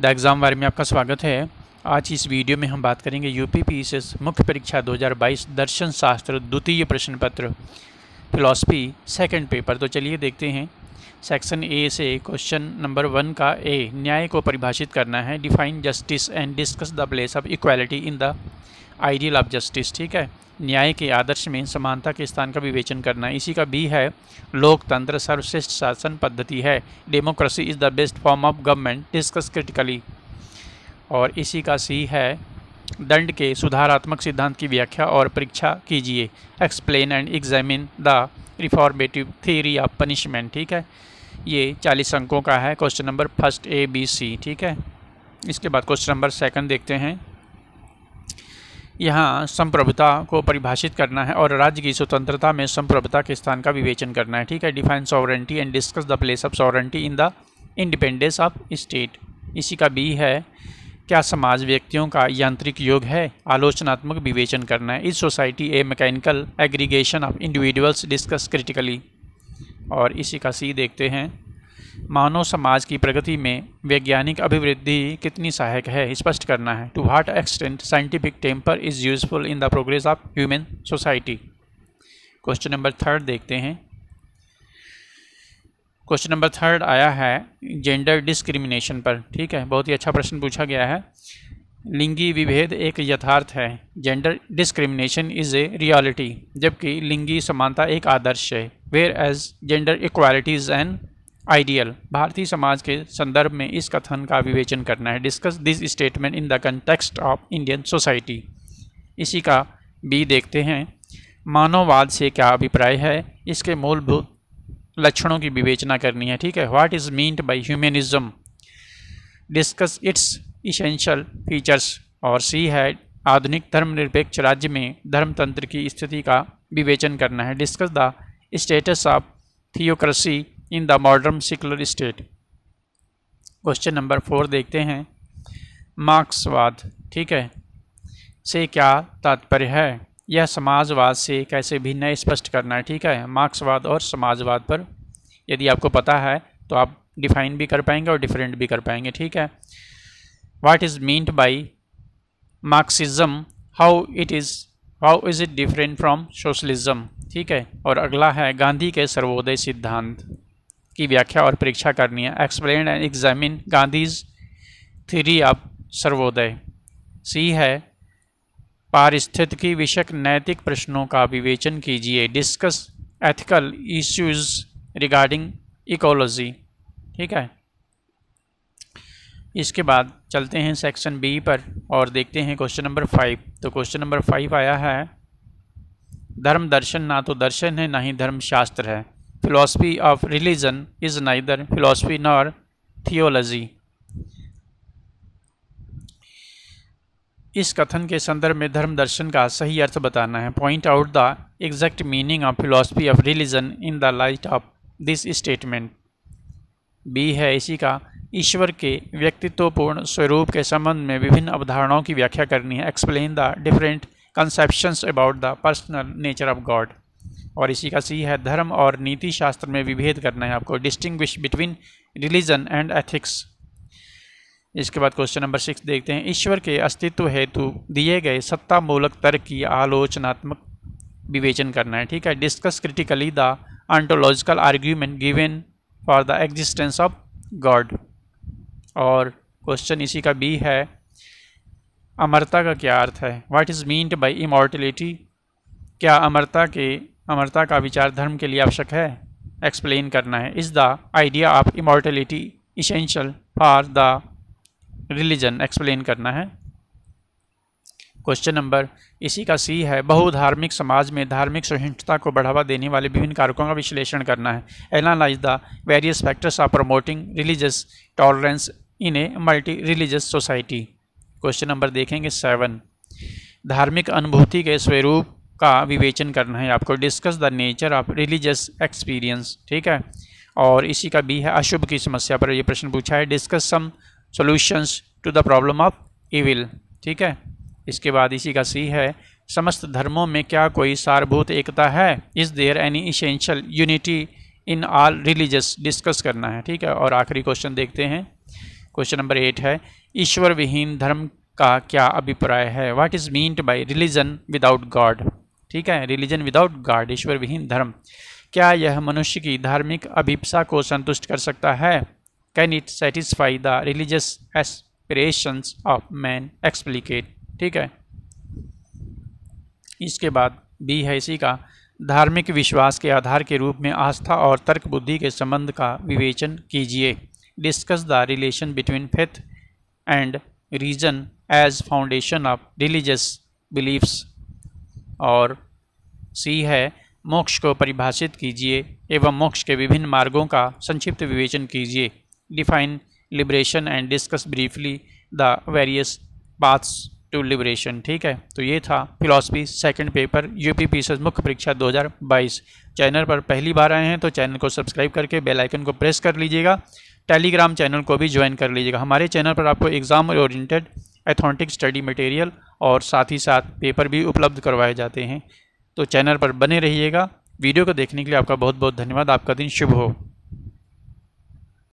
the exam बारे में आपका स्वागत है आज इस वीडियो में हम बात करेंगे यू पी पी एस मुख्य परीक्षा 2022 दर्शन शास्त्र द्वितीय प्रश्न पत्र फिलॉसफी सेकंड पेपर तो चलिए देखते हैं सेक्शन ए से क्वेश्चन नंबर वन का ए न्याय को परिभाषित करना है define justice and discuss the place of equality in the ideal of justice ठीक है न्याय के आदर्श में समानता के स्थान का विवेचन करना इसी का बी है लोकतंत्र सर्वश्रेष्ठ शासन पद्धति है democracy is the best form of government discuss critically और इसी का सी है दंड के सुधारात्मक सिद्धांत की व्याख्या और परीक्षा कीजिए explain and examine the reformative theory of punishment ठीक है ये चालीस अंकों का है question number first A B C ठीक है इसके बाद क्वेश्चन नंबर सेकंड देखते हैं यहाँ संप्रभुता को परिभाषित करना है और राज्य की स्वतंत्रता में संप्रभुता के स्थान का विवेचन करना है ठीक है define sovereignty and discuss the place of sovereignty in the independence of state इसी का बी है क्या समाज व्यक्तियों का यांत्रिक योग है आलोचनात्मक विवेचन करना है इस society a mechanical aggregation of individuals discuss critically और इसी का सी देखते हैं मानव समाज की प्रगति में वैज्ञानिक अभिवृद्धि कितनी सहायक है स्पष्ट करना है to what extent scientific temper is useful in the progress of human society question number third देखते हैं क्वेश्चन नंबर थर्ड आया है जेंडर डिस्क्रिमिनेशन पर ठीक है बहुत ही अच्छा प्रश्न पूछा गया है लिंगी विभेद एक यथार्थ है gender discrimination is a reality जबकि लिंगी समानता एक आदर्श है whereas gender equality is an ideal भारतीय समाज के संदर्भ में इस कथन का विवेचन करना है discuss this statement in the context of Indian society इसी का बी देखते हैं मानववाद से क्या अभिप्राय है इसके मूलभूत लक्षणों की विवेचना करनी है ठीक है what is meant by humanism discuss its essential features और सी है आधुनिक धर्मनिरपेक्ष राज्य में धर्मतंत्र की स्थिति का विवेचन करना है discuss the status of theocracy in the modern secular state question number four देखते हैं मार्क्सवाद ठीक है से क्या तात्पर्य है यह समाजवाद से कैसे भिन्न है स्पष्ट करना है ठीक है मार्क्सवाद और समाजवाद पर यदि आपको पता है तो आप डिफाइन भी कर पाएंगे और डिफरेंट भी कर पाएंगे ठीक है what is meant by Marxism how it is how is it different from socialism ठीक है और अगला है गांधी के सर्वोदय सिद्धांत की व्याख्या और परीक्षा करनी है explain and examine Gandhi's theory of Sarvodaya C है पारिस्थितिकी विषयक नैतिक प्रश्नों का विवेचन कीजिए discuss ethical issues regarding ecology ठीक है इसके बाद चलते हैं सेक्शन बी पर और देखते हैं क्वेश्चन नंबर फाइव तो क्वेश्चन नंबर फाइव आया है धर्म दर्शन ना तो दर्शन है ना ही धर्म शास्त्र है philosophy of religion is neither philosophy nor theology इस कथन के संदर्भ में धर्म दर्शन का सही अर्थ बताना है point out the exact meaning of philosophy of religion in the light of this statement B है इसी का ईश्वर के व्यक्तित्वपूर्ण स्वरूप के संबंध में विभिन्न अवधारणाओं की व्याख्या करनी है explain the different conceptions about the personal nature of God और इसी का सी है धर्म और नीति शास्त्र में विभेद करना है आपको distinguish between religion and ethics इसके बाद क्वेश्चन नंबर सिक्स देखते हैं ईश्वर के अस्तित्व हेतु दिए गए सत्ता मूलक तर्क की आलोचनात्मक विवेचन करना है ठीक है discuss critically the ontological argument given for the existence of God और क्वेश्चन इसी का बी है अमरता का क्या अर्थ है what is meant by immortality क्या अमरता के अमरता का विचार धर्म के लिए आवश्यक है एक्सप्लेन करना है is the idea of immortality essential for the religion explain करना है क्वेश्चन नंबर इसी का सी है बहुधार्मिक समाज में धार्मिक सहिष्णुता को बढ़ावा देने वाले विभिन्न कारकों का विश्लेषण करना है analyze the various factors of promoting religious tolerance in a multi religious society question number देखेंगे सेवन धार्मिक अनुभूति के स्वरूप का विवेचन करना है आपको discuss the nature of religious experience ठीक है और इसी का भी है अशुभ की समस्या पर यह प्रश्न पूछा है discuss some solutions to the problem of evil ठीक है इसके बाद इसी का सी है समस्त धर्मों में क्या कोई सारभूत एकता है is there any essential unity in all religious discuss करना है ठीक है और आखिरी क्वेश्चन देखते हैं क्वेश्चन नंबर एट है ईश्वर विहीन धर्म का क्या अभिप्राय है what is meant by religion without God ठीक है रिलीजन विदाउट गॉड ईश्वर विहीन धर्म क्या यह मनुष्य की धार्मिक अभिप्सा को संतुष्ट कर सकता है can it satisfy the religious aspirations of man explicate ठीक है इसके बाद बी है इसी का धार्मिक विश्वास के आधार के रूप में आस्था और तर्क बुद्धि के संबंध का विवेचन कीजिए discuss the relation between faith and reason as foundation of religious beliefs और सी है मोक्ष को परिभाषित कीजिए एवं मोक्ष के विभिन्न मार्गों का संक्षिप्त विवेचन कीजिए define liberation and discuss briefly the various paths to liberation ठीक है तो ये था philosophy second paper U P P मुख्य परीक्षा 2022 चैनल पर पहली बार आए हैं तो चैनल को सब्सक्राइब करके बेल आइकन को प्रेस कर लीजिएगा टेलीग्राम चैनल को भी ज्वाइन कर लीजिएगा हमारे चैनल पर आपको exam oriented authentic study material और साथ ही साथ पेपर भी उपलब्ध करवाए जाते हैं तो चैनल पर बने रहिएगा वीडियो को देखने के लिए आपका बहुत बहुत धन्यवाद आपका दिन शुभ हो